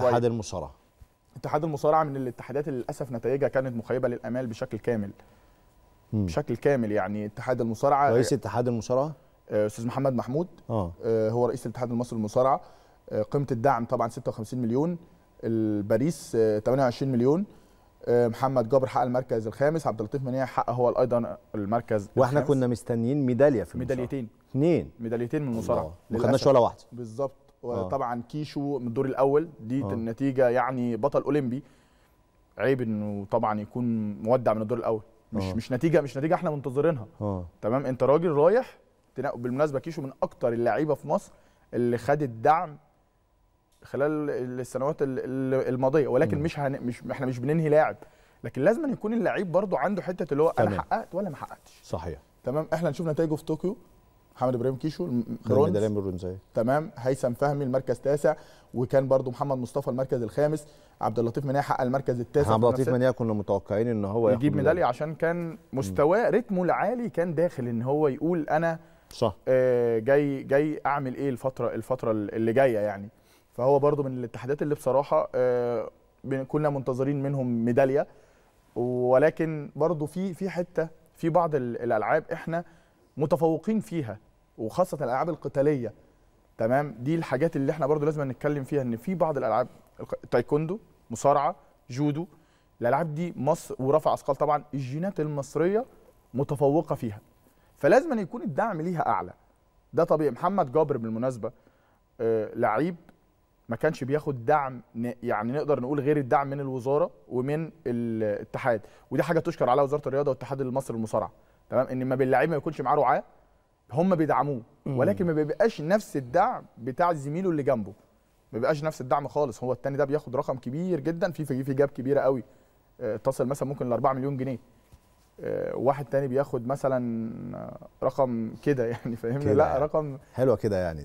اتحاد المصارعه اتحاد المصارعه من الاتحادات اللي للاسف نتائجها كانت مخيبه للامال بشكل كامل مم. بشكل كامل يعني اتحاد المصارعه رئيس اتحاد المصارعه آه، استاذ محمد محمود آه. آه. هو رئيس الاتحاد المصري للمصارعه آه، قيمه الدعم طبعا 56 مليون الباريس 28 مليون محمد جابر حقق المركز الخامس عبد اللطيف منيع حقق هو ايضا المركز واحنا الخامس. كنا مستنيين ميداليه في المصارعه ميداليتين اثنين ميداليتين من المصارعه ما خدناش ولا واحده بالظبط آه. وطبعا كيشو من الدور الاول دي أوه. النتيجه يعني بطل اولمبي عيب انه طبعا يكون مودع من الدور الاول مش أوه. مش نتيجه مش نتيجه احنا منتظرينها آه. تمام انت راجل رايح بالمناسبه كيشو من اكتر اللعيبه في مصر اللي خدت دعم خلال السنوات الماضيه ولكن مش هن... مش احنا مش بننهي لاعب لكن لازم يكون اللعيب برضو عنده حته اللي هو انا حققت ولا ما حققتش صحيح تمام احنا هنشوف نتائجه في طوكيو محمد ابراهيم كيشو الميداليه تمام هيثم فهمي المركز التاسع وكان برضو محمد مصطفى المركز الخامس عبد اللطيف منايا حقق المركز التاسع عبد اللطيف منايا كنا متوقعين ان هو يجيب ميداليه عشان كان مستواه رتمه العالي كان داخل ان هو يقول انا صح آه جاي جاي اعمل ايه الفتره الفتره اللي جايه يعني فهو برضو من الاتحادات اللي بصراحه آه كنا منتظرين منهم ميداليه ولكن برضو في في حته في بعض الالعاب احنا متفوقين فيها وخاصه الالعاب القتاليه تمام دي الحاجات اللي احنا برضو لازم نتكلم فيها ان في بعض الالعاب تايكوندو مصارعه جودو الالعاب دي مصر ورفع اثقال طبعا الجينات المصريه متفوقه فيها فلازم أن يكون الدعم ليها اعلى ده طبيعي محمد جابر بالمناسبه آه، لعيب ما كانش بياخد دعم يعني نقدر نقول غير الدعم من الوزاره ومن الاتحاد ودي حاجه تشكر على وزاره الرياضه والاتحاد المصري للمصارعه تمام ان ما باللعيب ما يكونش معاه رعاه هم بيدعموه ولكن ما بيبقاش نفس الدعم بتاع زميله اللي جنبه ما بيبقاش نفس الدعم خالص هو التاني ده بياخد رقم كبير جدا في في جاب كبيره قوي آه، تصل مثلا ممكن ل 4 مليون جنيه آه، واحد تاني بياخد مثلا آه، رقم كده يعني فاهمني لا يعني. رقم حلوه كده يعني